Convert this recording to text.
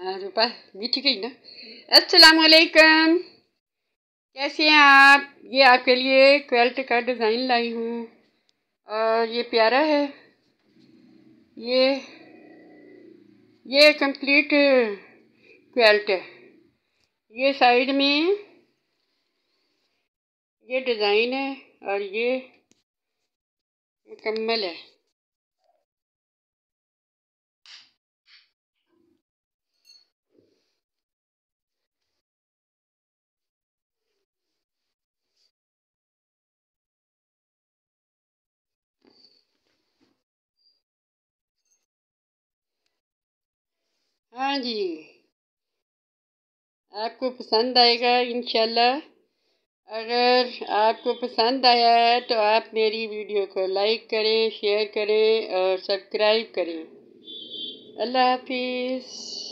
हाँ, रुपा मीठी गई ना असलकम कैसे हैं आप ये आपके लिए क्वेल्ट का डिज़ाइन लाई हूँ और ये प्यारा है ये ये कंप्लीट क्वेल्ट है ये साइड में ये डिज़ाइन है और ये मुकम्मल है हाँ जी आपको पसंद आएगा इंशाल्लाह अगर आपको पसंद आया है तो आप मेरी वीडियो को लाइक करें शेयर करें और सब्सक्राइब करें अल्लाह हाफिज़